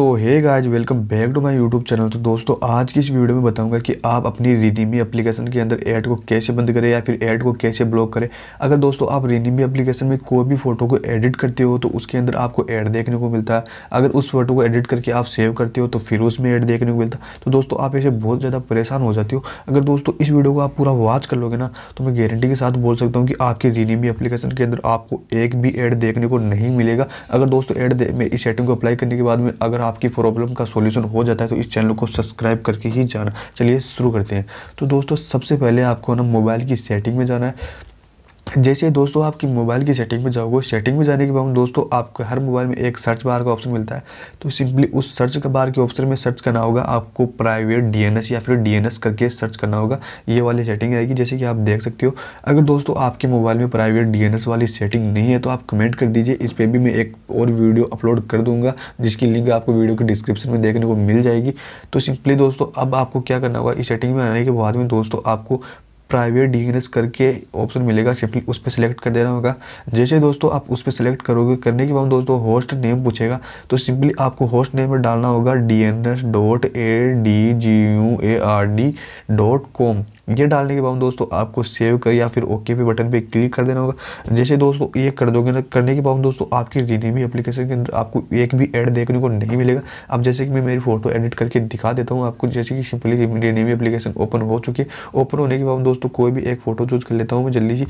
so hey guys welcome back to my YouTube channel तो दोस्तों आज की इस वीडियो में बताऊंगा कि आप अपनी रीनीमी एप्लीकेशन के अंदर ऐड को कैसे बंद करें या फिर ऐड को कैसे ब्लॉक करें अगर दोस्तों आप रिनीमी एप्लीकेशन में कोई भी फोटो को एडिट करते हो तो उसके अंदर आपको ऐड देखने को मिलता है अगर उस फोटो को एडिट करके आप सेव करते हो तो फिर उसमें ऐड देखने को मिलता है तो दोस्तों आप ऐसे बहुत ज़्यादा परेशान हो जाती हो अगर दोस्तों इस वीडियो को आप पूरा वॉच कर लोगे ना तो मैं गारंटी के साथ बोल सकता हूँ कि आपकी रीनीमी एप्लीकेशन के अंदर आपको एक भी ऐड देखने को नहीं मिलेगा अगर दोस्तों ऐड में इस सेटिंग को अप्लाई करने के बाद में अगर आपकी प्रॉब्लम का सोल्यूशन हो जाता है तो इस चैनल को सब्सक्राइब करके ही जाना चलिए शुरू करते हैं तो दोस्तों सबसे पहले आपको ना मोबाइल की सेटिंग में जाना है जैसे दोस्तों आपकी मोबाइल की सेटिंग में जाओगे सेटिंग में जाने के बाद दोस्तों आपको हर मोबाइल में एक सर्च बार का ऑप्शन मिलता है तो सिंपली उस सर्च के बार के ऑप्शन में सर्च करना होगा आपको प्राइवेट डीएनएस या फिर डीएनएस करके सर्च करना होगा ये वाली सेटिंग आएगी जैसे कि आप देख सकते हो अगर दोस्तों आपके मोबाइल में प्राइवेट डी वाली सेटिंग नहीं है तो आप कमेंट कर दीजिए इस पर भी मैं एक और वीडियो अपलोड कर दूंगा जिसकी लिंक आपको वीडियो के डिस्क्रिप्शन में देखने को मिल जाएगी तो सिंपली दोस्तों अब आपको क्या करना होगा इस सेटिंग में आने के बाद में दोस्तों आपको प्राइवेट डीग्रेस करके ऑप्शन मिलेगा सिंपली उस पर सिलेक्ट कर देना होगा जैसे दोस्तों आप उस पर सिलेक्ट करोगे करने के बाद दोस्तों होस्ट नेम पूछेगा तो सिंपली आपको होस्ट नेम में डालना होगा D N S dot A D G U A R D dot com ये डालने के बाद दोस्तों आपको सेव कर या फिर ओके पे बटन पे क्लिक कर देना होगा जैसे दोस्तों ये कर दोगे ना करने के बाद दोस्तों आपकी रिनीमी एप्लीकेशन के अंदर आपको एक भी ऐड देखने को नहीं मिलेगा अब जैसे कि मैं मेरी फोटो एडिट करके दिखा देता हूँ आपको जैसे कि सिंपली रिनीमी एप्लीकेशन ओपन हो चुकी है ओपन होने के बाद दोस्तों कोई भी एक फ़ोटो चूज कर लेता हूँ मैं जल्दी सी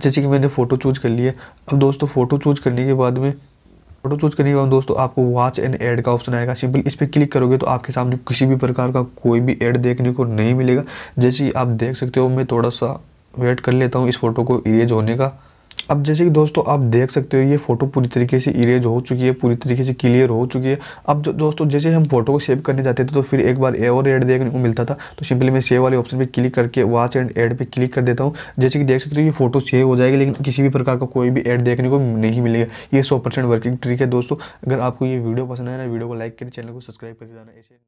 जैसे कि मैंने फ़ोटो चूज कर लिया अब दोस्तों फ़ोटो चूज करने के बाद में फोटो चूज करने के बाद दोस्तों आपको वॉच एंड एड का ऑप्शन आएगा सिंपल इस पर क्लिक करोगे तो आपके सामने किसी भी प्रकार का कोई भी एड देखने को नहीं मिलेगा जैसे आप देख सकते हो मैं थोड़ा सा वेट कर लेता हूँ इस फोटो को इरेज होने का अब जैसे कि दोस्तों आप देख सकते हो ये फ़ोटो पूरी तरीके से इरेज हो चुकी है पूरी तरीके से क्लियर हो चुकी है अब जो दोस्तों जैसे हम फोटो को सेव करने जाते थे तो फिर एक बार ए और एड देखने को मिलता था तो सिंपली मैं सेव वाले ऑप्शन पर क्लिक करके वाच एंड एड पर क्लिक कर देता हूँ जैसे कि देख सकते हो ये फोटो सेव हो जाएगी लेकिन किसी भी प्रकार का कोई भी एड देखने को नहीं मिलेगा ये सौ वर्किंग ट्रिक है दोस्तों अगर आपको ये वीडियो पसंद है ना वीडियो को लाइक करें चैनल को सब्सक्राइब करके जाना ऐसे